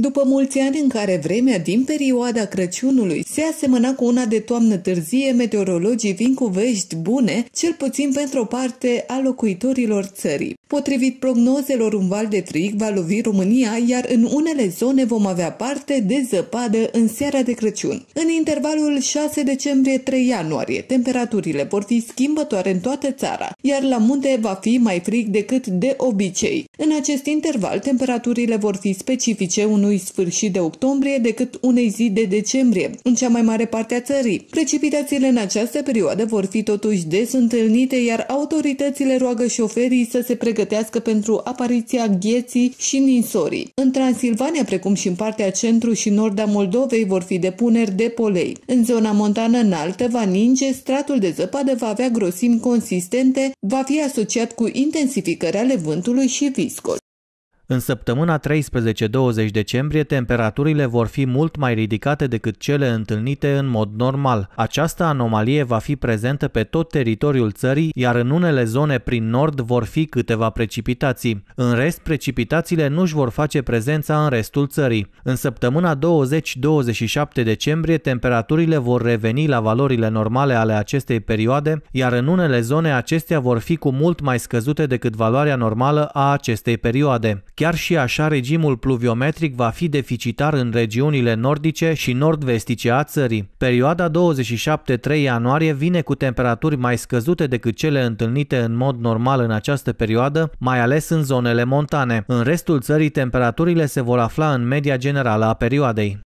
După mulți ani în care vremea din perioada Crăciunului se asemăna cu una de toamnă târzie, meteorologii vin cu vești bune, cel puțin pentru o parte a locuitorilor țării. Potrivit prognozelor, un val de frig va lovi România, iar în unele zone vom avea parte de zăpadă în seara de Crăciun. În intervalul 6 decembrie-3 ianuarie, temperaturile vor fi schimbătoare în toată țara, iar la munte va fi mai frig decât de obicei. În acest interval, temperaturile vor fi specifice unui unui sfârșit de octombrie decât unei zi de decembrie, în cea mai mare parte a țării. Precipitațiile în această perioadă vor fi totuși des întâlnite, iar autoritățile roagă șoferii să se pregătească pentru apariția gheții și ninsorii. În Transilvania, precum și în partea centru și nord a Moldovei, vor fi depuneri de polei. În zona montană înaltă va ninge, stratul de zăpadă va avea grosimi consistente, va fi asociat cu intensificarea ale vântului și viscol. În săptămâna 13-20 decembrie, temperaturile vor fi mult mai ridicate decât cele întâlnite în mod normal. Această anomalie va fi prezentă pe tot teritoriul țării, iar în unele zone prin nord vor fi câteva precipitații. În rest, precipitațiile nu își vor face prezența în restul țării. În săptămâna 20-27 decembrie, temperaturile vor reveni la valorile normale ale acestei perioade, iar în unele zone acestea vor fi cu mult mai scăzute decât valoarea normală a acestei perioade. Chiar și așa, regimul pluviometric va fi deficitar în regiunile nordice și nord-vestice a țării. Perioada 27-3 ianuarie vine cu temperaturi mai scăzute decât cele întâlnite în mod normal în această perioadă, mai ales în zonele montane. În restul țării, temperaturile se vor afla în media generală a perioadei.